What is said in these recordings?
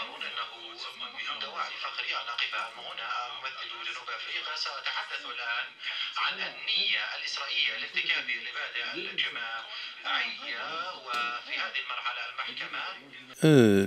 يرون أنه دواعي فخرية على قمة هنا أمثل آه، آه، جنوب آه، أفريقيا سأتحدث الآن عن النية الإسرائيلية لارتكاب المبادئ الجماعية وفي هذه المرحلة المحكمة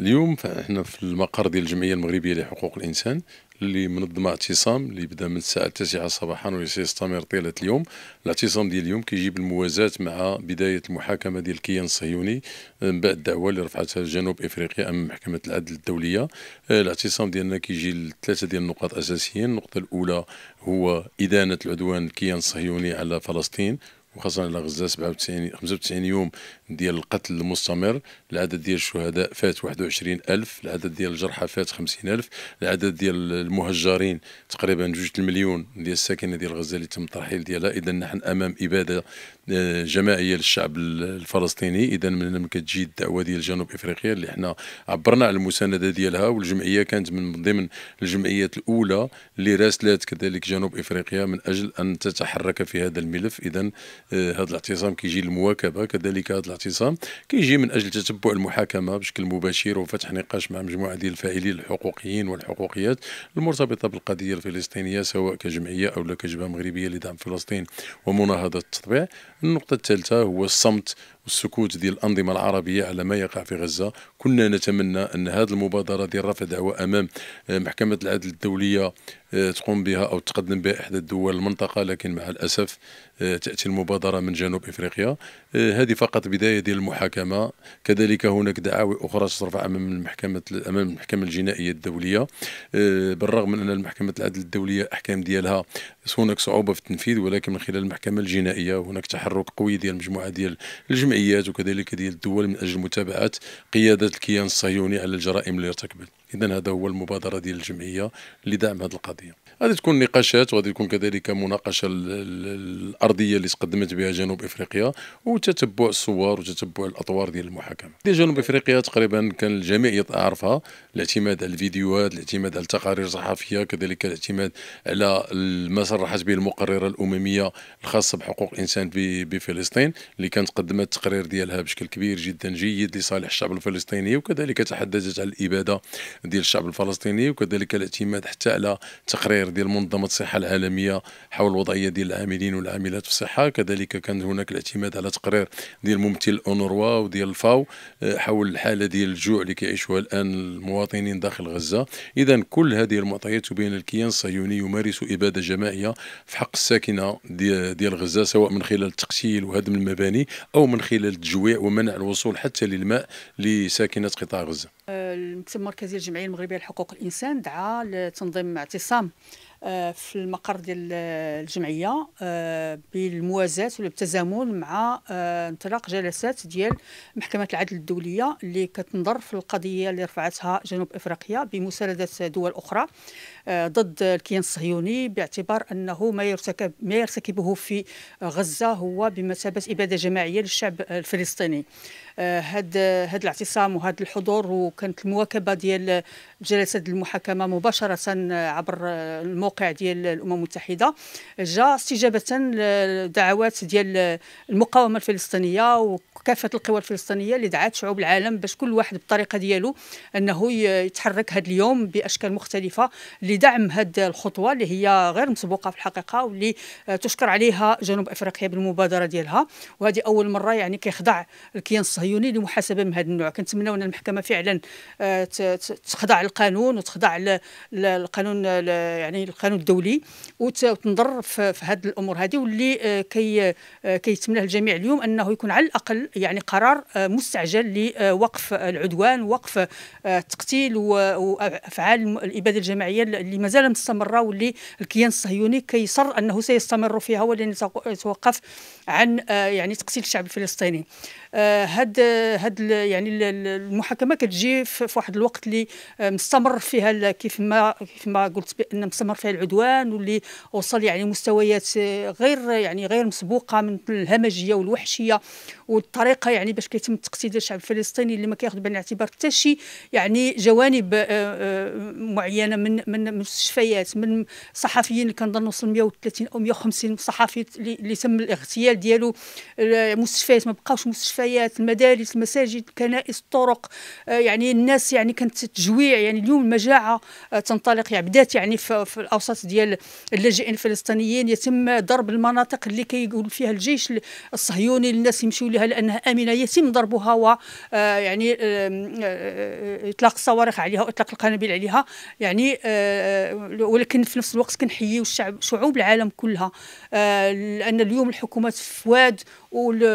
اليوم فاحنا في المقر ديال الجمعيه المغربيه لحقوق الانسان لمنظمه اعتصام اللي بدا من الساعه التاسعه صباحا وسيستمر طيله اليوم الاعتصام ديال اليوم كيجيب الموازاه مع بدايه المحاكمه ديال الكيان الصهيوني من بعد الدعوه اللي رفعتها جنوب افريقيا امام محكمه العدل الدوليه الاعتصام ديالنا كيجي لثلاثه ديال النقاط اساسيين النقطه الاولى هو ادانه العدوان الكيان الصهيوني على فلسطين وخاصه على غزه 97 95 يوم ديال القتل المستمر العدد ديال الشهداء فات 21000 العدد ديال الجرحى فات 50000 العدد ديال المهجرين تقريبا جوج المليون ديال الساكنه ديال غزه اللي تم الترحيل ديالها اذا نحن امام اباده آه، جماعيه للشعب الفلسطيني اذا من الممكن كتجي الدعوه ديال جنوب افريقيا اللي حنا عبرنا على المسانده ديالها والجمعيه كانت من ضمن الجمعيات الاولى اللي راسلت كذلك جنوب افريقيا من اجل ان تتحرك في هذا الملف اذا آه، هذا الاعتصام كيجي للمواكبه كذلك هذا الاعتصام كيجي من اجل تتبع المحاكمه بشكل مباشر وفتح نقاش مع مجموعه ديال الفاعلين الحقوقيين والحقوقيات المرتبطه بالقضيه الفلسطينيه سواء كجمعيه او كجبهه مغربيه لدعم فلسطين ومناهضه التطبيع النقطة الثالثة هو الصمت والسكوت ديال الأنظمة العربية على ما يقع في غزة كنا نتمنى أن هذه المبادرة ديال رفع دعوى أمام آه، محكمة العدل الدولية آه، تقوم بها أو تقدم بها إحدى الدول المنطقة لكن مع الأسف آه، تأتي المبادرة من جنوب إفريقيا هذه فقط بداية ديال المحاكمة كذلك هناك دعاوى أخرى سترفع أمام المحكمة أمام المحكمة الجنائية الدولية بالرغم من أن المحكمة العدل الدولية أحكام ديالها هناك صعوبة في التنفيذ ولكن من خلال المحكمة الجنائية هناك تحرك قوي ديال مجموعة ديال الجمعية الجمعيات وكذلك ديال الدول من اجل متابعه قياده الكيان الصهيوني على الجرائم اللي ارتكبت اذا هذا هو المبادره ديال الجمعيه لدعم هذه القضيه غادي تكون نقاشات وغادي تكون كذلك مناقشه الارضيه اللي تقدمت بها جنوب افريقيا وتتبع الصور وتتبع الاطوار ديال المحاكمه دي جنوب افريقيا تقريبا كان الجميع يعرفها الاعتماد على الفيديوهات الاعتماد على التقارير الصحفيه كذلك الاعتماد على ما صرحت به المقرره الامميه الخاصه بحقوق الانسان بفلسطين اللي كانت قدمت التقرير ديالها بشكل كبير جدا جيد لصالح الشعب الفلسطيني وكذلك تحدثت على الاباده ديال الشعب الفلسطيني وكذلك الاعتماد حتى على تقرير ديال منظمه الصحه العالميه حول الوضعيه ديال العاملين والعاملات في الصحه كذلك كان هناك الاعتماد على تقرير ديال ممثل اونروا وديال الفاو آه، حول الحاله ديال الجوع اللي كيعيشوها الان المواطنين المواطنين داخل غزة إذا كل هذه المعطيات تبين الكيان الصهيوني يمارس إبادة جماعية في حق الساكنة ديال غزة سواء من خلال التقتيل وهدم المباني أو من خلال التجويع ومنع الوصول حتى للماء لساكنة قطاع غزة آه، المكتب المركزي الجمعيه المغربيه لحقوق الانسان دعا لتنظيم اعتصام آه، في المقر ديال الجمعيه آه، بالموازاه ولا بالتزامن مع آه، انطلاق جلسات ديال محكمه العدل الدوليه اللي كتنظر في القضيه اللي رفعتها جنوب افريقيا بمسانده دول اخرى ضد الكيان الصهيوني باعتبار انه ما يرتكب ما يرتكبه في غزه هو بمثابه اباده جماعيه للشعب الفلسطيني هاد هاد الاعتصام وهذا الحضور وكانت المواكبه ديال جلسات المحاكمه مباشره عبر الموقع الموقع ديال الامم المتحده جاء استجابه لدعوات ديال المقاومه الفلسطينيه وكافه القوى الفلسطينيه اللي دعات شعوب العالم باش كل واحد بالطريقه ديالو انه يتحرك هذا اليوم باشكال مختلفه لدعم هذه الخطوه اللي هي غير مسبوقه في الحقيقه واللي تشكر عليها جنوب افريقيا بالمبادره ديالها وهذه اول مره يعني كيخضع الكيان الصهيوني لمحاسبه من هذا النوع كنتمنوا ان المحكمه فعلا آه، تخضع للقانون وتخضع للقانون يعني القانون الدولي وتنظر في هذه الامور هذه واللي آه، كي آه، كيتمناه الجميع اليوم انه يكون على الاقل يعني قرار آه، مستعجل لوقف العدوان وقف التقتيل وافعال الاباده الجماعيه اللي مازال مستمره واللي الكيان الصهيوني كيصر انه سيستمر فيها ولن يتوقف عن يعني تقتيل الشعب الفلسطيني آه، هاد هاد يعني المحاكمه كتجي في واحد الوقت اللي آه، مستمر فيها كيف ما كيف ما قلت بان مستمر فيها العدوان واللي وصل يعني مستويات آه، غير يعني غير مسبوقه من الهمجيه والوحشيه والطريقه يعني باش كيتم تقتيل الشعب الفلسطيني اللي ما كياخذ بعين الاعتبار حتى شي يعني جوانب معينه من من مستشفيات من صحفيين اللي كنظن وصل 130 او 150 صحفي اللي تم الاغتيال ديالو مستشفيات ما بقاوش مستشفيات المستشفيات المدارس المساجد الكنائس الطرق آه، يعني الناس يعني كانت تجويع يعني اليوم المجاعه آه، تنطلق يعني بدات يعني في, في الاوساط ديال اللاجئين الفلسطينيين يتم ضرب المناطق اللي كيقول فيها الجيش الصهيوني الناس يمشيو لها لانها امنه يتم ضربها و آه، يعني اطلاق الصواريخ عليها واطلاق القنابل عليها يعني ولكن في نفس الوقت كنحييو الشعب شعوب العالم كلها لان اليوم الحكومات في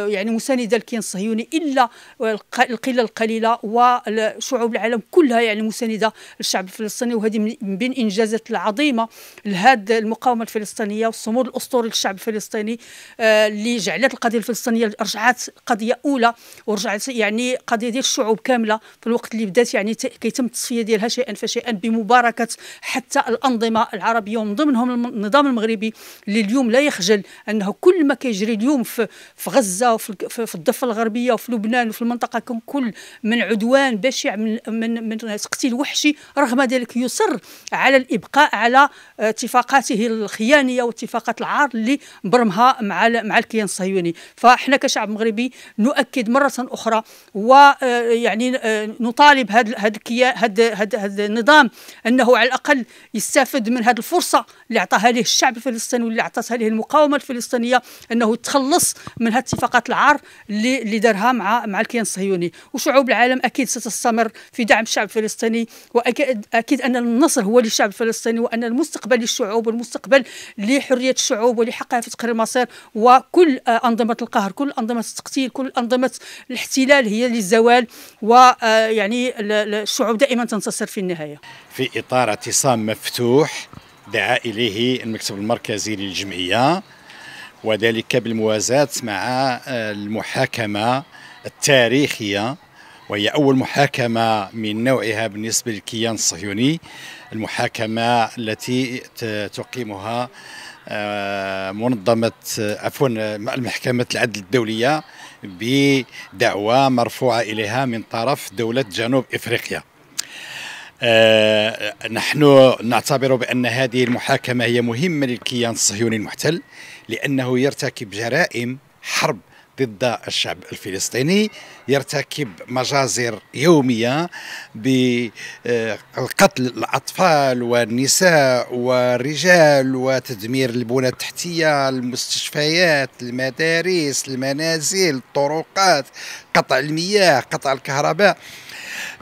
يعني مساندة الكيان الصهيوني إلا القلة القليلة وشعوب العالم كلها يعني مساندة للشعب الفلسطيني وهذه من بين إنجازات العظيمة لهذه المقاومة الفلسطينية والصمود الأسطوري للشعب الفلسطيني آه، اللي جعلت القضية الفلسطينية رجعت قضية أولى ورجعت يعني قضية ديال الشعوب كاملة في الوقت اللي بدات يعني كيتم التصفية ديالها شيئا فشيئا بمباركة حتى الأنظمة العربية ومن ضمنهم النظام المغربي اللي اليوم لا يخجل أنه كل ما كيجري اليوم في في غزه وفي في الضفه الغربيه وفي لبنان وفي المنطقه ككل من عدوان بشع من من من تقتيل وحشي رغم ذلك يصر على الابقاء على اتفاقاته الخيانيه واتفاقات العار اللي برمها مع مع الكيان الصهيوني فاحنا كشعب مغربي نؤكد مره اخرى ويعني آه، آه، نطالب هذا هذا هذا هذا النظام انه على الاقل يستافد من هذه الفرصه اللي اعطاها له الشعب الفلسطيني واللي اعطتها له المقاومه الفلسطينيه انه يتخلص من هذه اتفاقات العار اللي اللي دارها مع مع الكيان الصهيوني وشعوب العالم اكيد ستستمر في دعم الشعب الفلسطيني واكيد أكيد ان النصر هو للشعب الفلسطيني وان المستقبل للشعوب والمستقبل لحريه الشعوب ولحقها في تقرير المصير وكل آه، انظمه القهر كل انظمه التقتيل كل انظمه الاحتلال هي للزوال ويعني آه، الشعوب دائما تنتصر في النهايه في اطار اعتصام مفتوح دعا اليه المكتب المركزي للجمعيه وذلك بالموازاة مع آه، المحاكمة التاريخية وهي أول محاكمة من نوعها بالنسبة للكيان الصهيوني المحاكمة التي تقيمها آه، منظمة عفوا محكمة العدل الدولية بدعوى مرفوعة إليها من طرف دولة جنوب إفريقيا آه، نحن نعتبر بأن هذه المحاكمة هي مهمة للكيان الصهيوني المحتل لأنه يرتكب جرائم حرب ضد الشعب الفلسطيني يرتكب مجازر يومية بالقتل الأطفال والنساء والرجال وتدمير البنى التحتية المستشفيات المدارس المنازل الطرقات قطع المياه قطع الكهرباء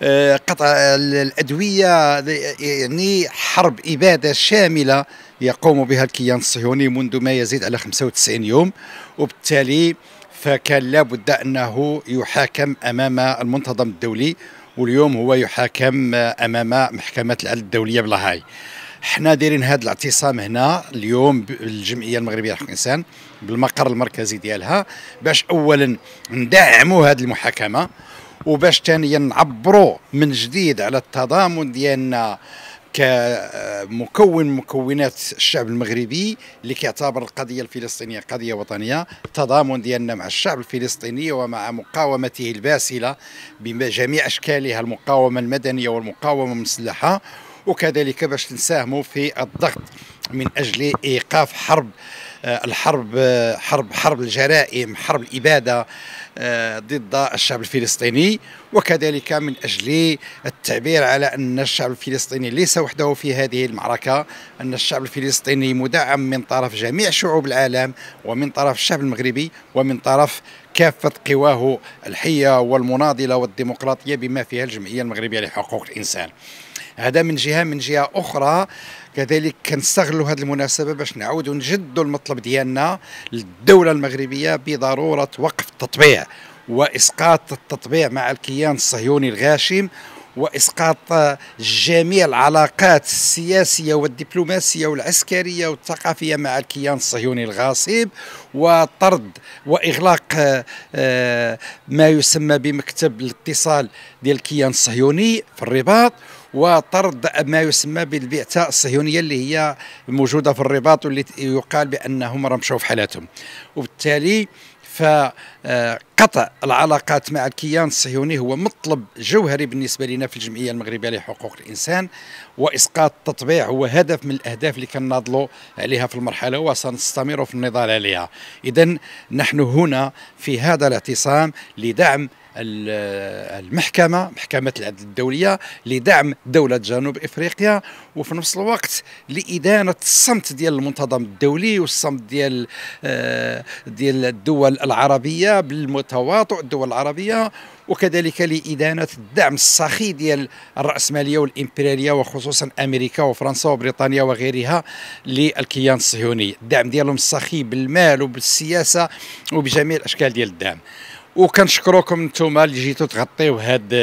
آه، قطع الادويه يعني حرب اباده شامله يقوم بها الكيان الصهيوني منذ ما يزيد على 95 يوم وبالتالي فكان لابد انه يحاكم امام المنتظم الدولي واليوم هو يحاكم امام محكمه العدل الدوليه بلاهاي حنا دايرين هذا الاعتصام هنا اليوم بالجمعيه المغربيه لحقوق الانسان بالمقر المركزي ديالها باش اولا ندعموا هذه المحاكمه وباش ثانيا نعبروا من جديد على التضامن ديالنا كمكون مكونات الشعب المغربي اللي كيعتبر القضيه الفلسطينيه قضيه وطنيه التضامن ديالنا مع الشعب الفلسطيني ومع مقاومته الباسله بجميع اشكالها المقاومه المدنيه والمقاومه المسلحه وكذلك باش نساهموا في الضغط من اجل ايقاف حرب آه، الحرب آه، حرب حرب الجرائم حرب الاباده آه، ضد الشعب الفلسطيني وكذلك من اجل التعبير على ان الشعب الفلسطيني ليس وحده في هذه المعركه ان الشعب الفلسطيني مدعم من طرف جميع شعوب العالم ومن طرف الشعب المغربي ومن طرف كافه قواه الحيه والمناضله والديمقراطيه بما فيها الجمعيه المغربيه لحقوق الانسان هذا من جهه من جهه اخرى كذلك كنستغلوا هذه المناسبه باش نعاودوا نجدوا المطلب ديالنا للدوله المغربيه بضروره وقف التطبيع واسقاط التطبيع مع الكيان الصهيوني الغاشم واسقاط جميع العلاقات السياسيه والدبلوماسيه والعسكريه والثقافيه مع الكيان الصهيوني الغاصب وطرد واغلاق آه، آه، ما يسمى بمكتب الاتصال ديال الكيان الصهيوني في الرباط وطرد ما يسمى بالبعثه الصهيونيه اللي هي موجوده في الرباط واللي يقال بانهم راه مشاو في حالاتهم وبالتالي فقطع العلاقات مع الكيان الصهيوني هو مطلب جوهري بالنسبه لنا في الجمعيه المغربيه لحقوق الانسان واسقاط التطبيع هو هدف من الاهداف اللي كنناضلوا عليها في المرحله وسنستمر في النضال عليها اذا نحن هنا في هذا الاعتصام لدعم المحكمة محكمة العدل الدولية لدعم دولة جنوب إفريقيا وفي نفس الوقت لإدانة الصمت ديال المنتظم الدولي والصمت ديال آه، ديال الدول العربية بالمتواطؤ الدول العربية وكذلك لإدانة الدعم السخي ديال الرأسمالية والإمبريالية وخصوصا أمريكا وفرنسا وبريطانيا وغيرها للكيان الصهيوني الدعم ديالهم السخي بالمال وبالسياسة وبجميع الأشكال ديال الدعم وكنشكروكم نتوما اللي جيتوا تغطيو هاد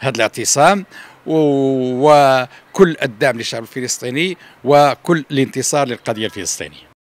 هاد الاعتصام وكل الدعم للشعب الفلسطيني وكل الانتصار للقضيه الفلسطينيه